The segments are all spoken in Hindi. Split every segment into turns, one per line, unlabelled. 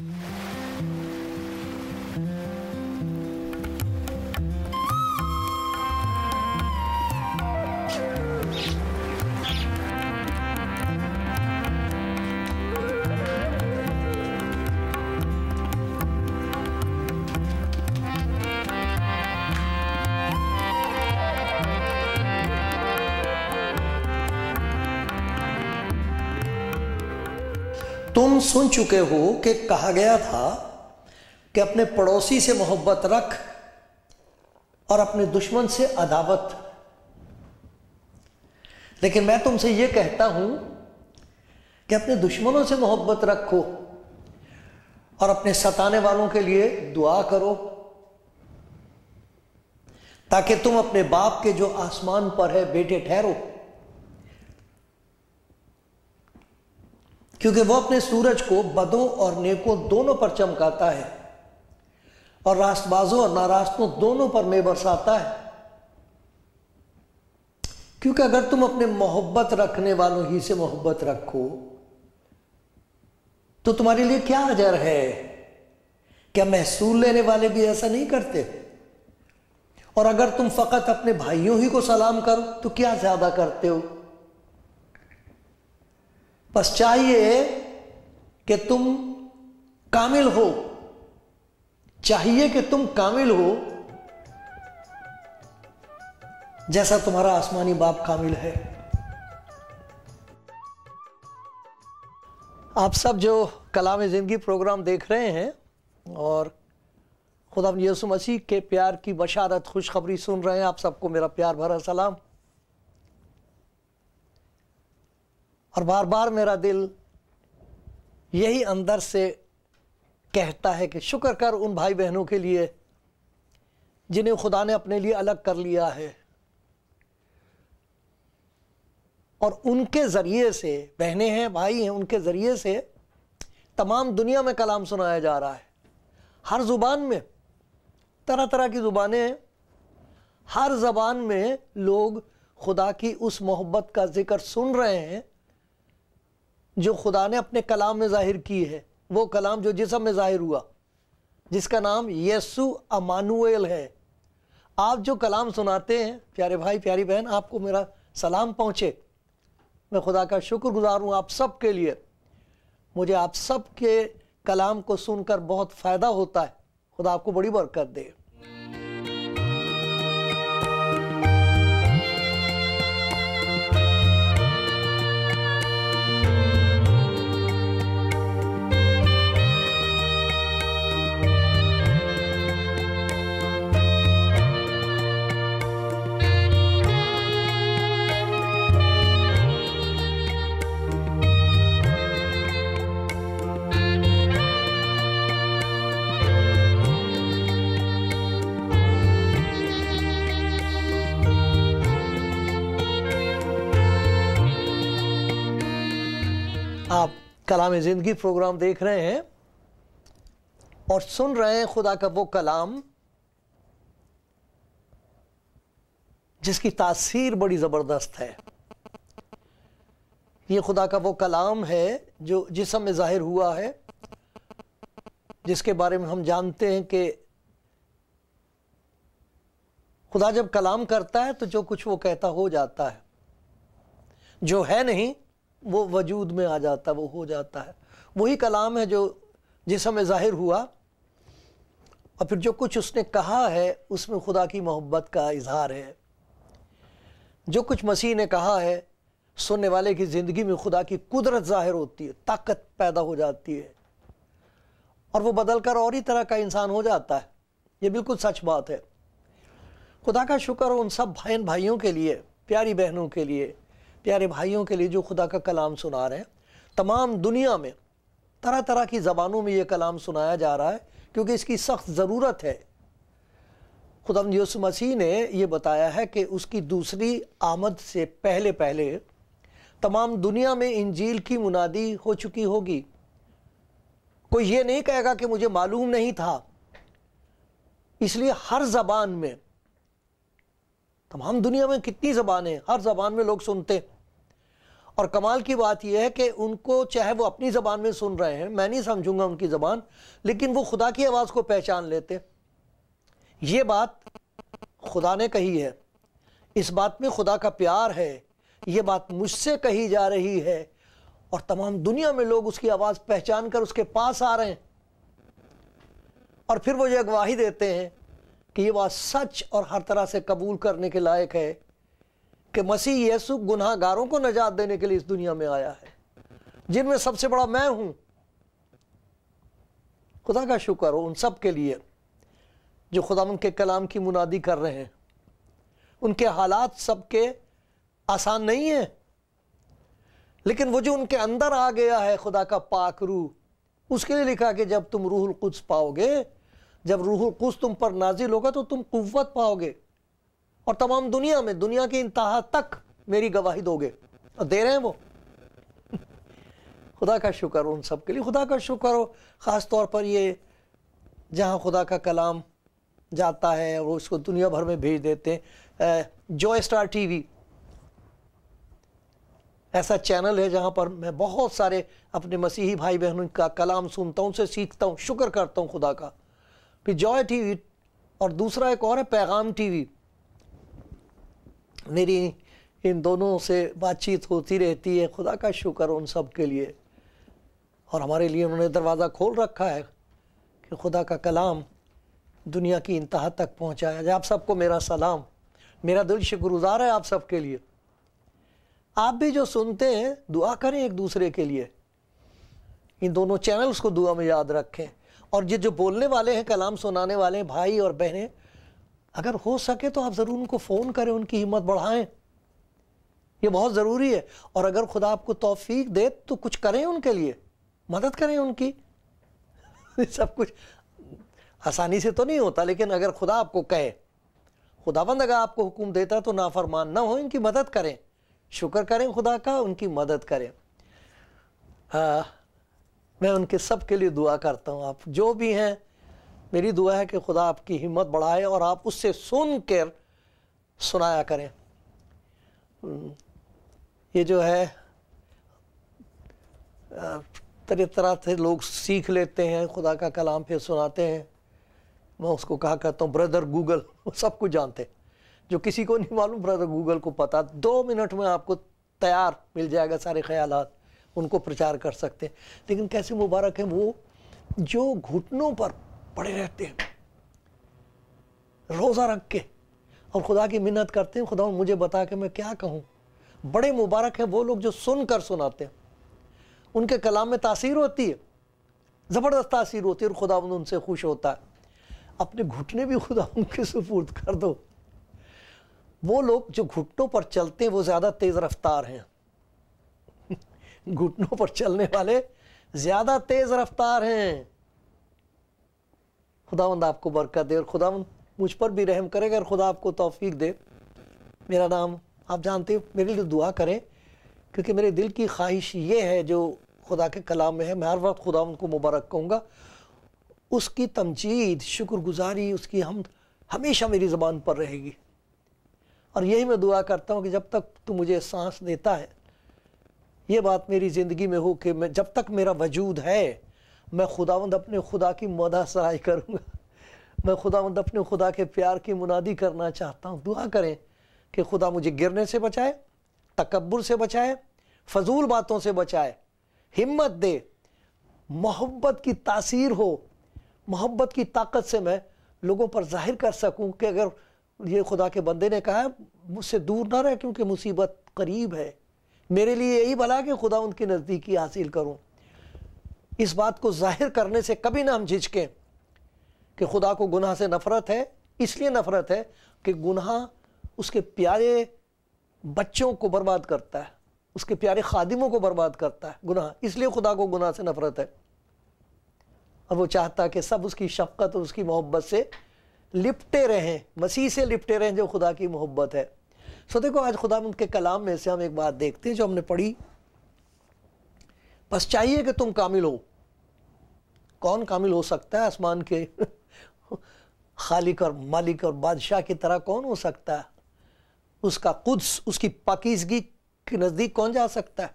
Yeah. तुम सुन चुके हो कि कहा गया था कि अपने पड़ोसी से मोहब्बत रख और अपने दुश्मन से अदावत लेकिन मैं तुमसे यह कहता हूं कि अपने दुश्मनों से मोहब्बत रखो और अपने सताने वालों के लिए दुआ करो ताकि तुम अपने बाप के जो आसमान पर है बेटे ठहरो क्योंकि वो अपने सूरज को बदों और नेकों दोनों पर चमकाता है और रास्तबाजों और नारास्तों दोनों पर में बरसाता है क्योंकि अगर तुम अपने मोहब्बत रखने वालों ही से मोहब्बत रखो तो तुम्हारे लिए क्या अजर है क्या महसूल लेने वाले भी ऐसा नहीं करते और अगर तुम फ़कत अपने भाइयों ही को सलाम करो तो क्या ज़्यादा करते हो बस चाहिए कि तुम कामिल हो चाहिए कि तुम कामिल हो जैसा तुम्हारा आसमानी बाप कामिल है आप सब जो कलाम ज़िंदगी प्रोग्राम देख रहे हैं और खुदा यसु मसीह के प्यार की बशारत खुशखबरी सुन रहे हैं आप सबको मेरा प्यार भरा सलाम और बार बार मेरा दिल यही अंदर से कहता है कि शुक्र कर उन भाई बहनों के लिए जिन्हें खुदा ने अपने लिए अलग कर लिया है और उनके ज़रिए से बहने हैं भाई हैं उनके ज़रिए से तमाम दुनिया में कलाम सुनाया जा रहा है हर ज़ुबान में तरह तरह की ज़ुबानें हर ज़बान में लोग खुदा की उस मोहब्बत का ज़िक्र सुन रहे हैं जो खुदा ने अपने कलाम में ज़ाहिर की है वो कलाम जो जिसम में ज़ाहिर हुआ जिसका नाम यसु अमानुएल है आप जो कलाम सुनाते हैं प्यारे भाई प्यारी बहन आपको मेरा सलाम पहुँचे मैं खुदा का शुक्र गुज़ार हूँ आप सब के लिए मुझे आप सब के कलाम को सुनकर बहुत फ़ायदा होता है खुदा आपको बड़ी बरकत दे कलाम ज़िंदगी प्रोग्राम देख रहे हैं और सुन रहे हैं खुदा का वो कलाम जिसकी तासीर बड़ी ज़बरदस्त है ये खुदा का वो कलाम है जो जिसम में ज़ाहिर हुआ है जिसके बारे में हम जानते हैं कि खुदा जब कलाम करता है तो जो कुछ वो कहता हो जाता है जो है नहीं वो वजूद में आ जाता है वो हो जाता है वही कलाम है जो जिसमें ज़ाहिर हुआ और फिर जो कुछ उसने कहा है उसमें खुदा की मोहब्बत का इजहार है जो कुछ मसीह ने कहा है सुनने वाले की ज़िंदगी में खुदा की कुदरत ज़ाहिर होती है ताकत पैदा हो जाती है और वो बदल कर और ही तरह का इंसान हो जाता है ये बिल्कुल सच बात है खुदा का शुक्र उन सब भाई भाइयों के लिए प्यारी बहनों के लिए प्यारे भाइयों के लिए जो खुदा का कलाम सुना रहे हैं तमाम दुनिया में तरह तरह की ज़बानों में ये कलाम सुनाया जा रहा है क्योंकि इसकी सख्त ज़रूरत है खुदा यूस मसीह ने यह बताया है कि उसकी दूसरी आमद से पहले पहले तमाम दुनिया में इंजील की मुनादी हो चुकी होगी कोई ये नहीं कहेगा कि मुझे मालूम नहीं था इसलिए हर जबान में तमाम दुनिया में कितनी जबान है हर ज़बान में लोग सुनते और कमाल की बात यह है कि उनको चाहे वो अपनी ज़बान में सुन रहे हैं मैं नहीं समझूंगा उनकी ज़बान लेकिन वो खुदा की आवाज़ को पहचान लेते ये बात खुदा ने कही है इस बात में खुदा का प्यार है ये बात मुझसे कही जा रही है और तमाम दुनिया में लोग उसकी आवाज़ पहचान कर उसके पास आ रहे हैं और फिर वो ये अगवाही देते हैं कि ये बात सच और हर तरह से कबूल करने के लायक है कि मसीह यीशु गुनाहगारों को नजात देने के लिए इस दुनिया में आया है जिनमें सबसे बड़ा मैं हूं खुदा का शुक्र हो उन सब के लिए जो खुदा के कलाम की मुनादी कर रहे हैं उनके हालात सबके आसान नहीं है लेकिन वो जो उनके अंदर आ गया है खुदा का पाक रूह उसके लिए लिखा कि जब तुम रूहुल कुछ पाओगे जब रूहुल कुछ तुम पर नाजिल होगा तो तुम कुत पाओगे और तमाम दुनिया में दुनिया की इंतहा तक मेरी गवाही दोगे और दे रहे हैं वो खुदा का शुक्र उन सब के लिए खुदा का शुक्र हो ख़ास तौर पर ये जहाँ खुदा का कलाम जाता है और उसको दुनिया भर में भेज देते हैं जो स्टार टीवी ऐसा चैनल है जहाँ पर मैं बहुत सारे अपने मसीही भाई बहनों का कलाम सुनता हूँ उनसे सीखता हूँ शुक्र करता हूँ खुदा का फिर जॉय टीवी और दूसरा एक और है पैगाम टीवी मेरी इन दोनों से बातचीत होती रहती है खुदा का शुक्र उन सब के लिए और हमारे लिए उन्होंने दरवाज़ा खोल रखा है कि खुदा का कलाम दुनिया की इंतहा तक पहुँचाया जाए आप सबको मेरा सलाम मेरा दिल शुक्रगुजार है आप सब के लिए आप भी जो सुनते हैं दुआ करें एक दूसरे के लिए इन दोनों चैनल्स को दुआ में याद रखें और ये जो बोलने वाले हैं कलाम सुनाने वाले हैं भाई और बहनें अगर हो सके तो आप ज़रूर उनको फ़ोन करें उनकी हिम्मत बढ़ाएं ये बहुत ज़रूरी है और अगर खुदा आपको तौफीक दे तो कुछ करें उनके लिए मदद करें उनकी सब कुछ आसानी से तो नहीं होता लेकिन अगर खुदा आपको कहे खुदाबंद अगर आपको हुक्म देता है तो नाफरमान ना हो इनकी मदद करें शुक्र करें खुदा का उनकी मदद करें आ, हाँ, मैं उनके सब के लिए दुआ करता हूँ आप जो भी हैं मेरी दुआ है कि खुदा आपकी हिम्मत बढ़ाए और आप उससे सुन कर सुनाया करें हम्म, ये जो है तरह तरह से लोग सीख लेते हैं खुदा का कलाम फिर सुनाते हैं मैं उसको कहा करता हूँ ब्रदर गूगल वो सब कुछ जानते हैं जो किसी को नहीं मालूम ब्रदर गूगल को पता दो मिनट में आपको तैयार मिल जाएगा सारे ख्याल उनको प्रचार कर सकते हैं लेकिन कैसे मुबारक हैं वो जो घुटनों पर पड़े रहते हैं रोज़ा रख के और खुदा की मिन्नत करते हैं खुदा मुझे बता के मैं क्या कहूँ बड़े मुबारक हैं वो लोग जो सुन कर सुनाते हैं उनके कलाम में तासीर होती है ज़बरदस्त तासीर होती है और खुदा उनसे खुश होता है अपने घुटने भी खुदा उनके सुपूर्द कर दो वो लोग जो घुटनों पर चलते हैं वो ज़्यादा तेज़ रफ्तार हैं घुटनों पर चलने वाले ज्यादा तेज रफ्तार हैं खुदावंद आपको बरकत दे और खुदावंद मुझ पर भी रहम करेगा और खुदा आपको तोफीक दे मेरा नाम आप जानते हो मेरे लिए दुआ करें क्योंकि मेरे दिल की ख्वाहिश ये है जो खुदा के कलाम में है मैं हर वक्त खुदा उनको मुबारक कहूँगा उसकी तमजीद शुक्रगुजारी उसकी हम हमेशा मेरी ज़बान पर रहेगी और यही मैं दुआ करता हूँ कि जब तक तू मुझे सांस देता है ये बात मेरी ज़िंदगी में हो कि मैं जब तक मेरा वजूद है मैं खुदावंद अपने खुदा की मदा सराय करूँगा मैं खुदावंद अपने खुदा के प्यार की मुनादी करना चाहता हूँ दुआ करें कि खुदा मुझे गिरने से बचाए तकबर से बचाए फजूल बातों से बचाए हिम्मत दे मोहब्बत की तासीर हो मोहब्बत की ताकत से मैं लोगों पर जाहिर कर सकूं कि अगर ये खुदा के बंदे ने कहा मुझसे दूर ना रहे क्योंकि मुसीबत करीब है मेरे लिए यही भला कि खुदा उनकी नज़दीकी हासिल करूँ इस बात को जाहिर करने से कभी ना हम झिझकें कि खुदा को गुनाह से नफ़रत है इसलिए नफ़रत है कि गुनाह उसके प्यारे बच्चों को बर्बाद करता है उसके प्यारे खादिमों को बर्बाद करता है गुनाह इसलिए खुदा को गुनाह से नफ़रत है और वो चाहता कि सब उसकी शफकत और उसकी मोहब्बत से लिपटे रहें मसीह से लिपटे रहें जो खुदा की मोहब्बत है सो देखो आज खुदा के कलाम में से हम एक बात देखते हैं जो हमने पढ़ी बस चाहिए कि तुम कामिल हो कौन कामिल हो सकता है आसमान के खालिक और मालिक और बादशाह की तरह कौन हो सकता है उसका कुद्स उसकी पाकिजगी के नज़दीक कौन जा सकता है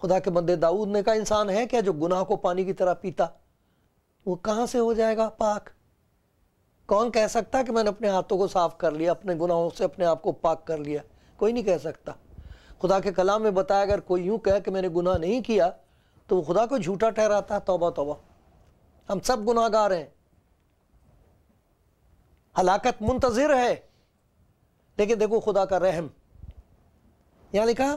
खुदा के बंदे दाऊद ने कहा इंसान है क्या जो गुनाह को पानी की तरह पीता वो कहाँ से हो जाएगा पाक कौन कह सकता है कि मैंने अपने हाथों को साफ कर लिया अपने गुनाहों से अपने आप को पाक कर लिया कोई नहीं कह सकता खुदा के कलाम में बताया अगर कोई यूं कहे कि मैंने गुनाह नहीं किया तो वो खुदा को झूठा ठहराता है तोबा तोबा हम सब गुनाहगार हैं हलाकत मुंतज़र है लेकिन देखो खुदा का रहम यहां लिखा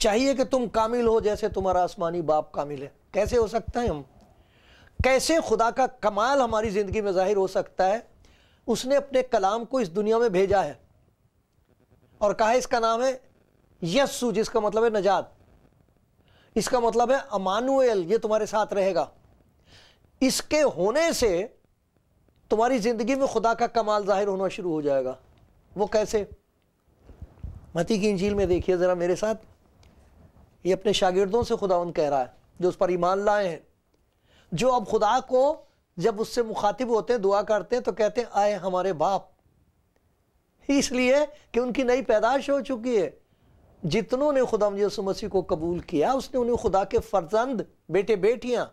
चाहिए कि तुम कामिल हो जैसे तुम्हारा आसमानी बाप कामिल है कैसे हो सकता है हम कैसे खुदा का कमाल हमारी ज़िंदगी में ज़ाहिर हो सकता है उसने अपने कलाम को इस दुनिया में भेजा है और कहा है इसका नाम है यस्सु जिसका मतलब है नजात इसका मतलब है अमानुएल ये तुम्हारे साथ रहेगा इसके होने से तुम्हारी ज़िंदगी में खुदा का कमाल ज़ाहिर होना शुरू हो जाएगा वो कैसे मती की इंजील में देखिए ज़रा मेरे साथ ये अपने शागिर्दों से खुदावंद कह रहा है जो उस पर ईमान लाए हैं जो अब खुदा को जब उससे मुखातिब होते हैं दुआ करते हैं तो कहते हैं आए हमारे बाप इसलिए कि उनकी नई पैदाइश हो चुकी है जितनों ने खुदा यसु मसीह को कबूल किया उसने उन्हें खुदा के फर्जंद बेटे बेटियां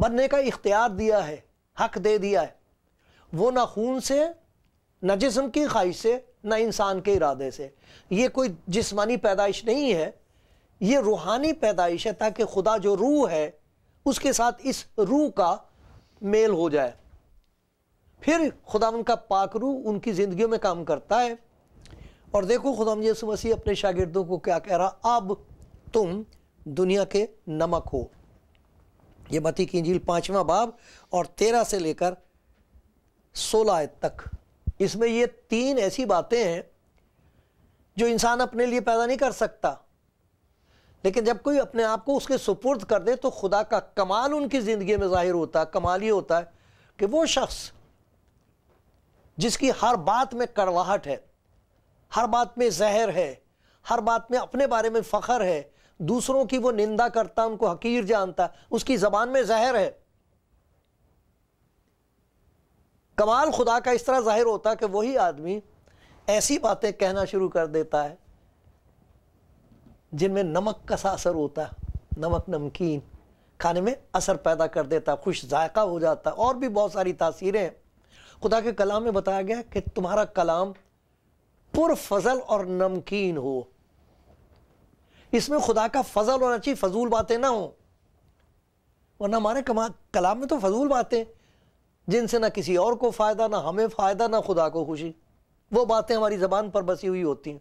बनने का इख्तियार दिया है हक दे दिया है वो ना खून से ना जिसम की ख्वाहिश से ना इंसान के इरादे से ये कोई जिस्मानी पैदाइश नहीं है ये रूहानी पैदाइश है ताकि खुदा जो रूह है उसके साथ इस रूह का मेल हो जाए फिर खुदा उनका पाक रूह उनकी ज़िंदगियों में काम करता है और देखो खुदा यसु मसीह अपने शागिर्दों को क्या कह रहा अब तुम दुनिया के नमक हो ये मती की इंजील पाँचवा बाब और तेरह से लेकर सोलह आयत तक इसमें ये तीन ऐसी बातें हैं जो इंसान अपने लिए पैदा नहीं कर सकता लेकिन जब कोई अपने आप को उसके सुपुर्द कर दे तो खुदा का कमाल उनकी ज़िंदगी में ज़ाहिर होता है कमाल ये होता है कि वो शख्स जिसकी हर बात में कड़वाहट है हर बात में जहर है हर बात में अपने बारे में फ़ख्र है दूसरों की वो निंदा करता उनको हकीर जानता उसकी ज़बान में जहर है कमाल खुदा का इस तरह ज़ाहिर होता कि वही आदमी ऐसी बातें कहना शुरू कर देता है जिनमें नमक का सा असर होता है नमक नमकीन खाने में असर पैदा कर देता है खुश जायका हो जाता है और भी बहुत सारी तासीरें हैं खुदा के कलाम में बताया गया कि तुम्हारा कलाम पुरफल और नमकीन हो इसमें खुदा का फजल और अच्छी फजूल बातें ना हो वरना हमारे कलाम में तो फजूल बातें जिनसे ना किसी और को फ़ायदा ना हमें फ़ायदा ना खुदा को खुशी वो बातें हमारी ज़बान पर बसी हुई होती हैं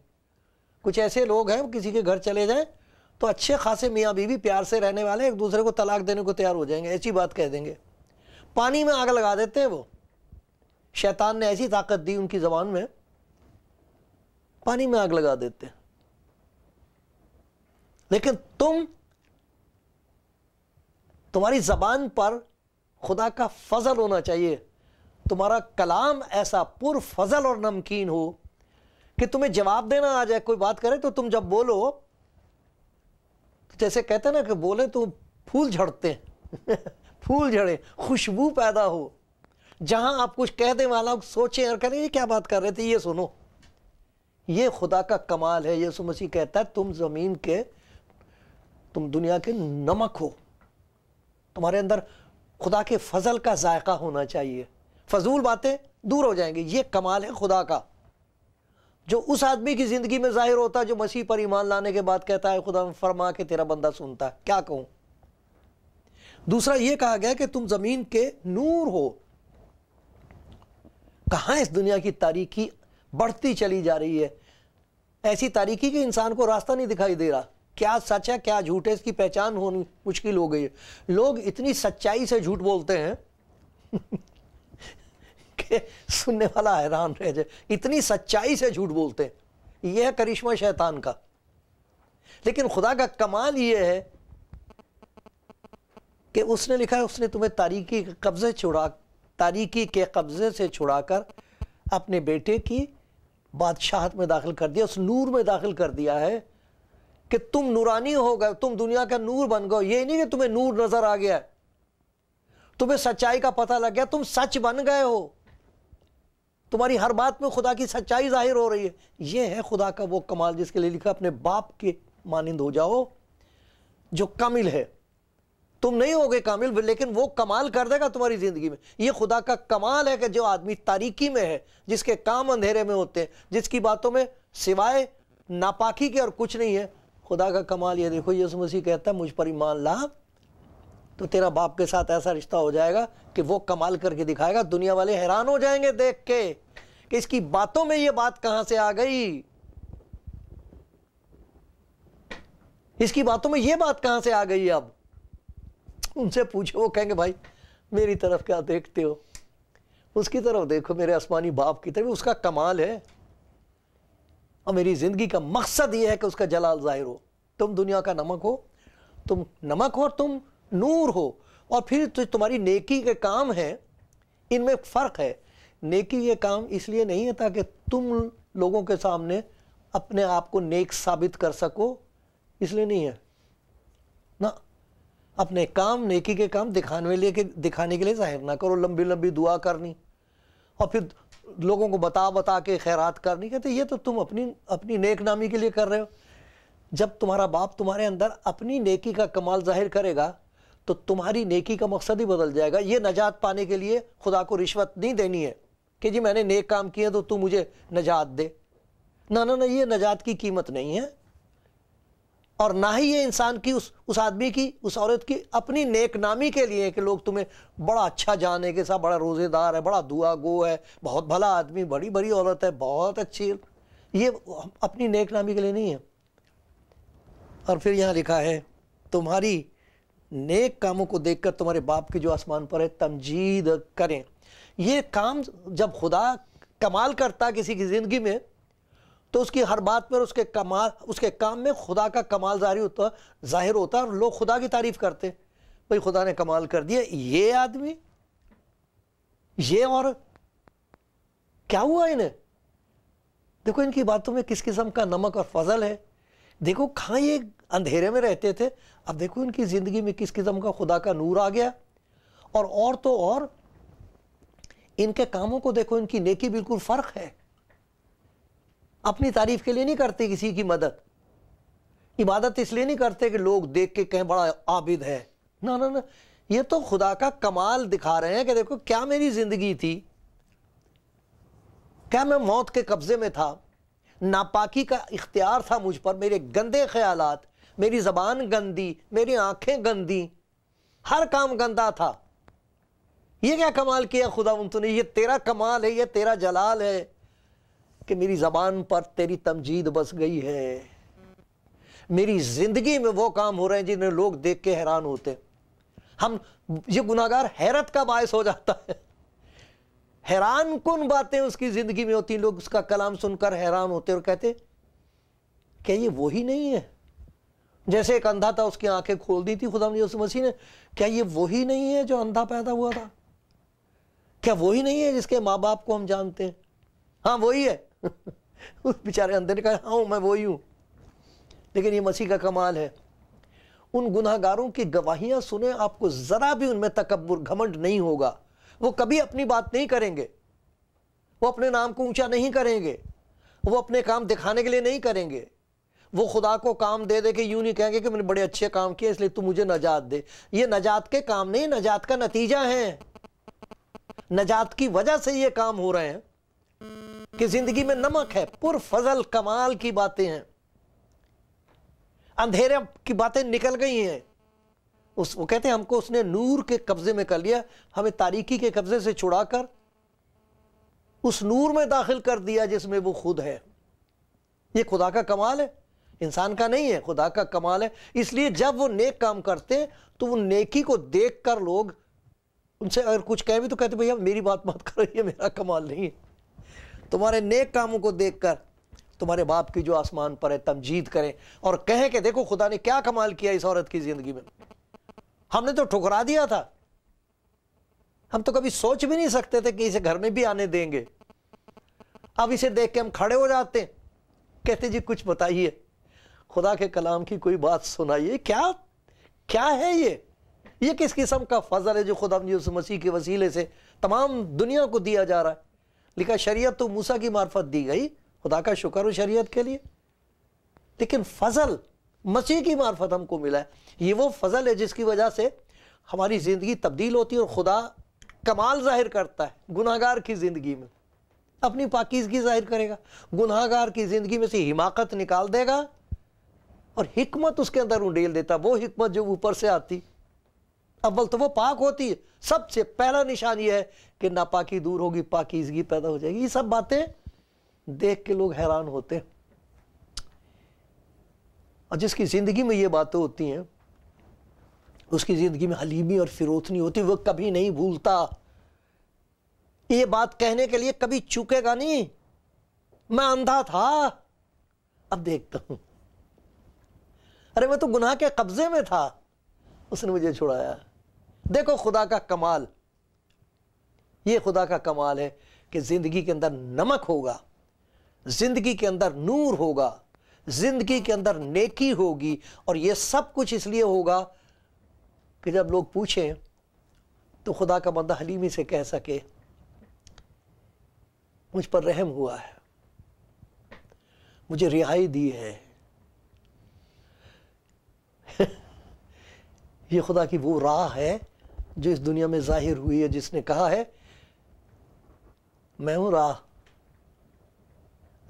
कुछ ऐसे लोग हैं किसी के घर चले जाएं तो अच्छे खासे मियाँ बीवी प्यार से रहने वाले एक दूसरे को तलाक देने को तैयार हो जाएंगे ऐसी बात कह देंगे पानी में आग लगा देते हैं वो शैतान ने ऐसी ताकत दी उनकी ज़बान में पानी में आग लगा देते हैं लेकिन तुम तुम्हारी ज़बान पर खुदा का फजल होना चाहिए तुम्हारा कलाम ऐसा पुर फजल और नमकीन हो कि तुम्हें जवाब देना आ जाए कोई बात करे तो तुम जब बोलो जैसे कहते ना कि बोले तो फूल झड़ते फूल झड़े खुशबू पैदा हो जहां आप कुछ कह दे वाला सोचें और करें ये क्या बात कर रहे थे ये सुनो ये खुदा का कमाल है यीशु मसीह कहता है तुम ज़मीन के तुम दुनिया के नमक हो तुम्हारे अंदर खुदा के फजल का जायका होना चाहिए फजूल बातें दूर हो जाएंगी ये कमाल है खुदा का जो उस आदमी की ज़िंदगी में ज़ाहिर होता है जो मसीह पर ईमान लाने के बाद कहता है खुदा फरमा के तेरा बंदा सुनता है क्या कहूं दूसरा यह कहा गया कि तुम ज़मीन के नूर हो कहा इस दुनिया की तारीखी बढ़ती चली जा रही है ऐसी तारीखी कि इंसान को रास्ता नहीं दिखाई दे रहा क्या सच है क्या झूठ है इसकी पहचान होनी मुश्किल हो गई है लोग इतनी सच्चाई से झूठ बोलते हैं के सुनने वाला हैरान रह जाए इतनी सच्चाई से झूठ बोलते हैं यह है करिश्मा शैतान का लेकिन खुदा का कमाल यह है कि उसने लिखा है उसने तुम्हें तारीकी के कब्ज़े छुड़ा तारीकी के कब्ज़े से छुड़ाकर अपने बेटे की बादशाहत में दाखिल कर दिया उस नूर में दाखिल कर दिया है कि तुम नूरानी हो गए तुम दुनिया का नूर बन गए ये नहीं कि तुम्हें नूर नज़र आ गया तुम्हें सच्चाई का पता लग गया तुम सच बन गए हो तुम्हारी हर बात में खुदा की सच्चाई जाहिर हो रही है यह है खुदा का वो कमाल जिसके लिए लिखा अपने बाप के मानिंद हो जाओ जो कामिल है तुम नहीं होगे कामिल लेकिन वो कमाल कर देगा तुम्हारी ज़िंदगी में ये खुदा का कमाल है कि जो आदमी तारीकी में है जिसके काम अंधेरे में होते हैं जिसकी बातों में सिवाय नापाकी के और कुछ नहीं है खुदा का कमाल ये देखो यीशु मसीह कहता है मुझ पर ईमान ला तो तेरा बाप के साथ ऐसा रिश्ता हो जाएगा कि वो कमाल करके दिखाएगा दुनिया वाले हैरान हो जाएंगे देख के कि इसकी बातों में ये बात कहां से आ गई इसकी बातों में ये बात कहां से आ गई अब उनसे पूछो वो कहेंगे भाई मेरी तरफ क्या देखते हो उसकी तरफ देखो मेरे आसमानी बाप की तरफ उसका कमाल है और मेरी ज़िंदगी का मकसद यह है कि उसका जलाल ज़ाहिर हो तुम दुनिया का नमक हो तुम नमक हो और तुम नूर हो और फिर तो तुम्हारी नेकी के काम हैं इनमें फ़र्क है नेकी ये काम इसलिए नहीं है ताकि तुम लोगों के सामने अपने आप को नेक साबित कर सको इसलिए नहीं है ना अपने काम नेकी के काम दिखाने लिए के दिखाने के लिए जाहिर ना करो लंबी लंबी दुआ करनी और फिर लोगों को बता बता के खैरात करनी कहते ये तो तुम अपनी अपनी नेक नामी के लिए कर रहे हो जब तुम्हारा बाप तुम्हारे अंदर अपनी नेकी का कमाल जाहिर करेगा तो तुम्हारी नेकी का मकसद ही बदल जाएगा ये नजात पाने के लिए खुदा को रिश्वत नहीं देनी है कि जी मैंने नेक काम किए तो तू मुझे नजात दे ना ना ना ये नजात की कीमत नहीं है और ना ही ये इंसान की उस उस आदमी की उस औरत की अपनी नेक नामी के लिए कि लोग तुम्हें बड़ा अच्छा जाने के साथ बड़ा रोज़ेदार है बड़ा दुआ गो है बहुत भला आदमी बड़ी बड़ी औरत है बहुत अच्छी ये अपनी नेक नामी के लिए नहीं है और फिर यहाँ लिखा है तुम्हारी नेक कामों को देखकर तुम्हारे बाप की जो आसमान पर है तमजीद करें ये काम जब खुदा कमाल करता किसी की ज़िंदगी में तो उसकी हर बात पर उसके कमाल उसके काम में खुदा का कमाल जारी होता जाहिर होता और लोग खुदा की तारीफ़ करते भाई खुदा ने कमाल कर दिया ये आदमी ये और क्या हुआ इन्हें देखो इनकी बातों में किस किस्म का नमक और फजल है देखो कहाँ ये अंधेरे में रहते थे अब देखो इनकी ज़िंदगी में किस किस्म का खुदा का नूर आ गया और और तो और इनके कामों को देखो इनकी नेकी बिल्कुल फ़र्क है अपनी तारीफ के लिए नहीं करते किसी की मदद इबादत इसलिए नहीं करते कि लोग देख के कहें बड़ा आबिद है ना ना ना ये तो खुदा का कमाल दिखा रहे हैं कि देखो क्या मेरी ज़िंदगी थी क्या मैं मौत के कब्ज़े में था नापाकी का इख्तियार था मुझ पर मेरे गंदे ख्याल मेरी ज़बान गंदी मेरी आँखें गंदी हर काम गंदा था ये क्या कमाल किया खुदा ने ये तेरा कमाल है ये तेरा जलाल है कि मेरी ज़बान पर तेरी तमजीद बस गई है मेरी ज़िंदगी में वो काम हो रहे हैं जिन्हें लोग देख के हैरान होते हम ये गुनागार हैरत का बायस हो जाता है हैरान कन बातें उसकी ज़िंदगी में होती लोग उसका कलाम सुनकर हैरान होते और कहते क्या ये वही नहीं है जैसे एक अंधा था उसकी आंखें खोल दी थी खुदा उस मसीह ने क्या ये वही नहीं है जो अंधा पैदा हुआ था क्या वही नहीं है जिसके माँ बाप को हम जानते हैं हाँ वही है उस बेचारे अंधे ने कहा हाँ मैं वही हूँ लेकिन ये मसीह का कमाल है उन गुनाहगारों की गवाहियां सुने आपको ज़रा भी उनमें तकबर घमंड नहीं होगा वो कभी अपनी बात नहीं करेंगे वो अपने नाम को ऊंचा नहीं करेंगे वो अपने काम दिखाने के लिए नहीं करेंगे वो खुदा को काम दे दे के यूं नहीं कहेंगे कि मैंने बड़े अच्छे काम किए इसलिए तू मुझे नजात दे ये नजात के काम नहीं नजात का नतीजा है नजात की वजह से ये काम हो रहे हैं कि जिंदगी में नमक है पुरफजल कमाल की बातें हैं अंधेरे की बातें निकल गई हैं उस वो कहते हैं हमको उसने नूर के कब्जे में कर लिया हमें तारीखी के कब्जे से छुड़ाकर उस नूर में दाखिल कर दिया जिसमें वो खुद है ये खुदा का कमाल है इंसान का नहीं है खुदा का कमाल है इसलिए जब वो नेक काम करते हैं तो वो नेकी को देख कर लोग उनसे अगर कुछ कहे भी तो कहते भैया मेरी बात मत करो ये मेरा कमाल नहीं है तुम्हारे नेक कामों को देख कर तुम्हारे बाप की जो आसमान पर है तमजीद करें और कहें कि देखो खुदा ने क्या कमाल किया इस औरत की ज़िंदगी में हमने तो ठुकरा दिया था हम तो कभी सोच भी नहीं सकते थे कि इसे घर में भी आने देंगे अब इसे देख के हम खड़े हो जाते हैं कहते जी कुछ बताइए खुदा के कलाम की कोई बात सुनाइए क्या क्या है ये ये किस किस्म का फजल है जो खुदा उस मसीह के वसीले से तमाम दुनिया को दिया जा रहा है लिखा शरीयत तो मूसा की मार्फत दी गई खुदा का शुक्र हो शरीयत के लिए लेकिन फजल मसीह की मार्फत हमको मिला है ये वो फजल है जिसकी वजह से हमारी ज़िंदगी तब्दील होती है और खुदा कमाल जाहिर करता है गुनाहगार की ज़िंदगी में अपनी पाकिजगी जाहिर करेगा गुनाहगार की ज़िंदगी में से हिमाकत निकाल देगा और हमत उसके अंदर उंडेल देता वो हमत जो ऊपर से आती अव्वल तो वो पाक होती है सबसे पहला निशान यह है कि नापाकी दूर होगी पाकिजगी पैदा हो जाएगी ये सब बातें देख के लोग हैरान होते हैं और जिसकी ज़िंदगी में ये बातें होती हैं उसकी ज़िंदगी में हलीमी और फिरोतनी होती वह कभी नहीं भूलता ये बात कहने के लिए कभी चूकेगा नहीं मैं अंधा था अब देखता हूँ अरे मैं तो गुनाह के कब्जे में था उसने मुझे छुड़ाया देखो खुदा का कमाल ये खुदा का कमाल है कि ज़िंदगी के अंदर नमक होगा ज़िंदगी के अंदर नूर होगा ज़िंदगी के अंदर नेकी होगी और ये सब कुछ इसलिए होगा कि जब लोग पूछें तो खुदा का बंदा हलीमी से कह सके मुझ पर रहम हुआ है मुझे रिहाई दी है ये खुदा की वो राह है जो इस दुनिया में जाहिर हुई है जिसने कहा है मैं हूं राह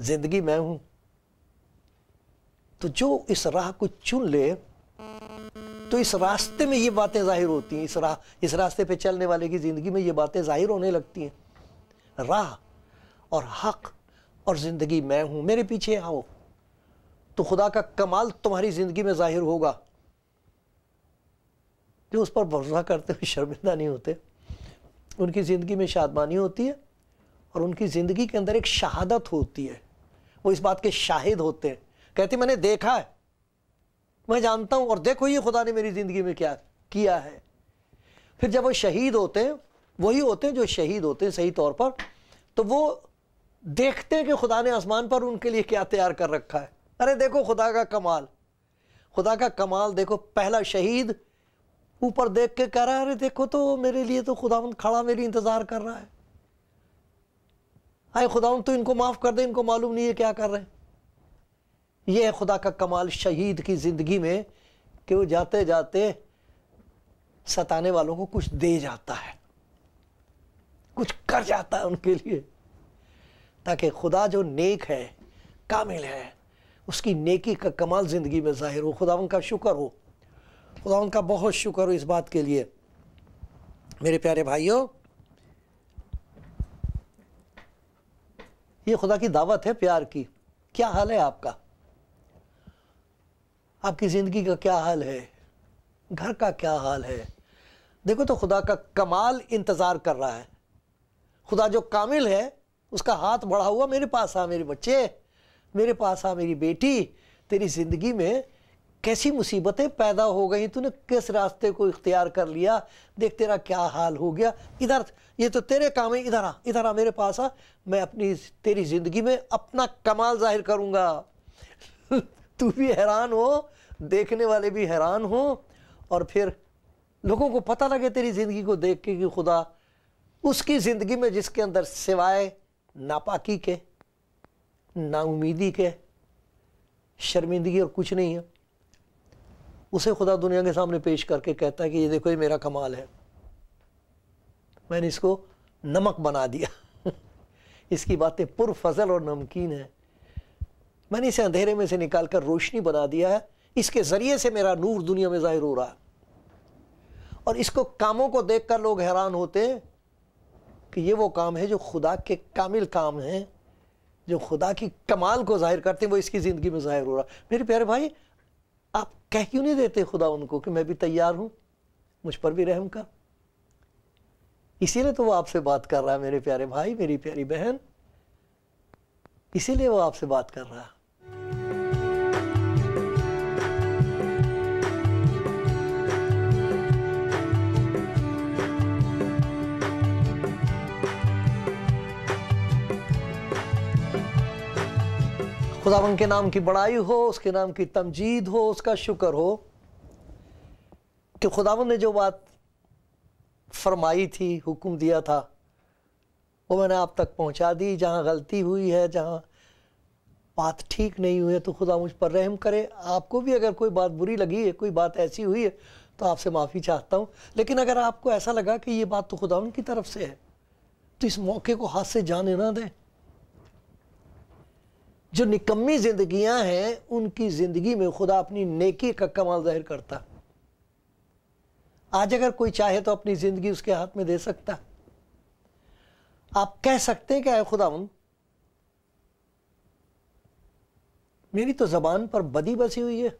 जिंदगी मैं हूं तो जो इस राह को चुन ले तो इस रास्ते में ये बातें जाहिर होती हैं इस राह इस रास्ते पे चलने वाले की ज़िंदगी में ये बातें जाहिर होने लगती हैं राह और हक और ज़िंदगी मैं हूँ मेरे पीछे आओ तो खुदा का कमाल तुम्हारी ज़िंदगी में ज़ाहिर होगा जो उस पर भरोसा करते हुए शर्मिंदा नहीं होते उनकी ज़िंदगी में शादमानी होती है और उनकी ज़िंदगी के अंदर एक शहादत होती है वो इस बात के शाहिद होते हैं कहती मैंने देखा है मैं जानता हूं और देखो ये खुदा ने मेरी ज़िंदगी में क्या किया है फिर जब वो शहीद होते हैं वही होते हैं जो शहीद होते हैं सही तौर पर तो वो देखते हैं कि खुदा ने आसमान पर उनके लिए क्या तैयार कर रखा है अरे देखो खुदा का कमाल खुदा का कमाल देखो पहला शहीद ऊपर देख के कह रहा है अरे देखो तो मेरे लिए तो खुदावंद खड़ा मेरी इंतज़ार कर रहा है आए खुदावंद तो इनको माफ़ कर दे इनको मालूम नहीं है क्या कर रहे हैं ये है खुदा का कमाल शहीद की ज़िंदगी में कि वो जाते जाते सताने वालों को कुछ दे जाता है कुछ कर जाता है उनके लिए ताकि खुदा जो नेक है कामिल है उसकी नेकी का कमाल ज़िंदगी में ज़ाहिर हो खुदा उनका शुक्र हो खुदा उनका बहुत शुक्र हो इस बात के लिए मेरे प्यारे भाइयों ये खुदा की दावत है प्यार की क्या हाल है आपका आपकी ज़िंदगी का क्या हाल है घर का क्या हाल है देखो तो खुदा का कमाल इंतज़ार कर रहा है खुदा जो कामिल है उसका हाथ बढ़ा हुआ मेरे पास आ हाँ मेरे बच्चे मेरे पास आ हाँ मेरी बेटी तेरी ज़िंदगी में कैसी मुसीबतें पैदा हो गई तूने किस रास्ते को इख्तियार कर लिया देख तेरा क्या हाल हो गया इधर ये तो तेरे काम है इधर आ इधर आ मेरे पास आ हाँ। मैं अपनी तेरी ज़िंदगी में अपना कमाल जाहिर करूँगा तू भी हैरान हो देखने वाले भी हैरान हों और फिर लोगों को पता लगे तेरी ज़िंदगी को देख के कि खुदा उसकी ज़िंदगी में जिसके अंदर सिवाय नापाकी के नाउमीदी के शर्मिंदगी और कुछ नहीं है उसे खुदा दुनिया के सामने पेश करके कहता है कि ये देखो ये मेरा कमाल है मैंने इसको नमक बना दिया इसकी बातें पुरफजल और नमकीन है मैंने इसे अंधेरे में से निकाल कर रोशनी बना दिया है इसके ज़रिए से मेरा नूर दुनिया में ज़ाहिर हो रहा है और इसको कामों को देख कर लोग हैरान होते हैं कि ये वो काम है जो खुदा के कामिल काम हैं जो खुदा की कमाल को ज़ाहिर करते हैं वो इसकी ज़िंदगी में ज़ाहिर हो रहा है मेरे प्यारे भाई आप कह क्यों नहीं देते खुदा उनको कि मैं भी तैयार हूँ मुझ पर भी रहम कर इसीलिए तो वो आपसे बात कर रहा है मेरे प्यारे भाई मेरी प्यारी बहन इसीलिए वो आपसे बात कर रहा है खुदावन के नाम की बड़ाई हो उसके नाम की तमजीद हो उसका शुक्र हो कि खुदावन ने जो बात फरमाई थी हुक्म दिया था वो मैंने आप तक पहुंचा दी जहां गलती हुई है जहां बात ठीक नहीं हुई है तो खुदा मुझ पर रहम करे आपको भी अगर कोई बात बुरी लगी है कोई बात ऐसी हुई है तो आपसे माफ़ी चाहता हूँ लेकिन अगर आपको ऐसा लगा कि ये बात तो खुदा उनकी तरफ से है तो इस मौके को हाथ से जाने ना दें जो निकम्मी जिंदगियां हैं उनकी जिंदगी में खुदा अपनी नेकी का कमाल जाहिर करता आज अगर कोई चाहे तो अपनी जिंदगी उसके हाथ में दे सकता आप कह सकते हैं कि आए उन मेरी तो जबान पर बदी बसी हुई है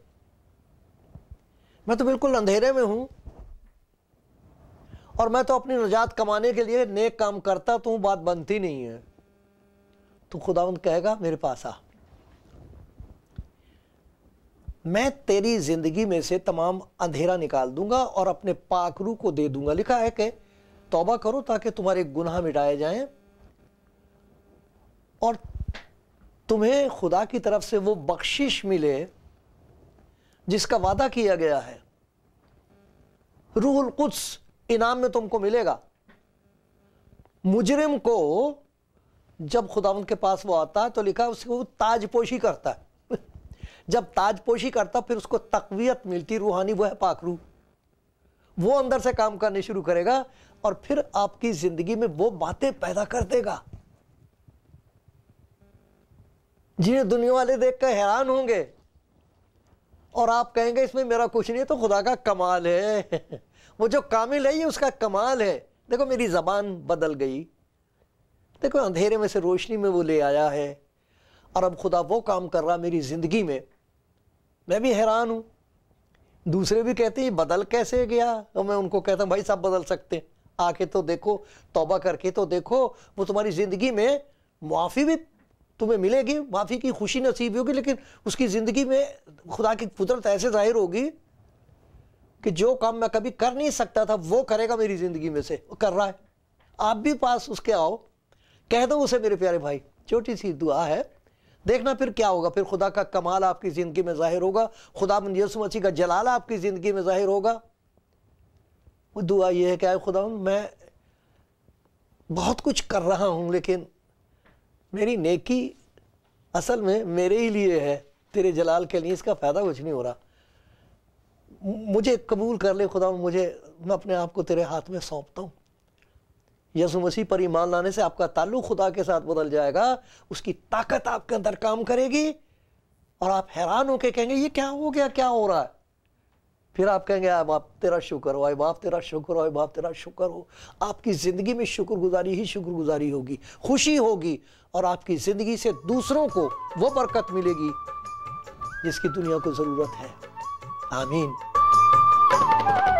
मैं तो बिल्कुल अंधेरे में हूं और मैं तो अपनी निजात कमाने के लिए नेक काम करता तो बात बनती नहीं है तो खुदा कहेगा मेरे पास आ मैं तेरी जिंदगी में से तमाम अंधेरा निकाल दूंगा और अपने पाखरू को दे दूंगा लिखा है कि तौबा करो ताकि तुम्हारे गुनाह मिटाए जाएं और तुम्हें खुदा की तरफ से वो बख्शिश मिले जिसका वादा किया गया है रूहुल कुछ इनाम में तुमको मिलेगा मुजरिम को जब खुदावन के पास वो आता है तो लिखा उसको ताजपोशी करता है जब ताजपोशी करता फिर उसको तकवीत मिलती रूहानी वो है पाखरू वो अंदर से काम करने शुरू करेगा और फिर आपकी ज़िंदगी में वो बातें पैदा कर देगा जिन्हें दुनिया वाले देख कर हैरान होंगे और आप कहेंगे इसमें मेरा कुछ नहीं है तो खुदा का कमाल है वो जो कामिल है ये उसका कमाल है देखो मेरी ज़बान बदल गई देखो अंधेरे में से रोशनी में वो ले आया है और अब खुदा वो काम कर रहा मेरी ज़िंदगी में मैं भी हैरान हूँ दूसरे भी कहते हैं बदल कैसे गया और मैं उनको कहता हूँ भाई साहब बदल सकते हैं आके तो देखो तौबा करके तो देखो वो तुम्हारी ज़िंदगी में माफ़ी भी तुम्हें मिलेगी माफ़ी की खुशी नसीब होगी लेकिन उसकी ज़िंदगी में खुदा की कुदरत ऐसे ज़ाहिर होगी कि जो काम मैं कभी कर नहीं सकता था वो करेगा मेरी ज़िंदगी में से कर रहा है आप भी पास उसके आओ कह दो उसे मेरे प्यारे भाई छोटी सी दुआ है देखना फिर क्या होगा फिर खुदा का कमाल आपकी ज़िंदगी में ज़ाहिर होगा खुदा यसु मसीह का जलाल आपकी ज़िंदगी में ज़ाहिर होगा वो दुआ यह है क्या खुदा मैं बहुत कुछ कर रहा हूँ लेकिन मेरी नेकी असल में मेरे ही लिए है तेरे जलाल के लिए इसका फ़ायदा कुछ नहीं हो रहा मुझे कबूल कर ले खुदा मुझे मैं अपने आप को तेरे हाथ में सौंपता हूँ यसु मसीह पर ईमान लाने से आपका ताल्लुक खुदा के साथ बदल जाएगा उसकी ताकत आपके अंदर काम करेगी और आप हैरान होकर कहेंगे ये क्या हो गया क्या हो रहा है फिर आप कहेंगे आए बाप तेरा शुक्र हो आए बाप तेरा शुक्र हो आए बाप तेरा शुक्र हो आपकी ज़िंदगी में शुक्रगुजारी ही शुक्रगुजारी होगी खुशी होगी और आपकी ज़िंदगी से दूसरों को वो बरकत मिलेगी जिसकी दुनिया को ज़रूरत है आमीन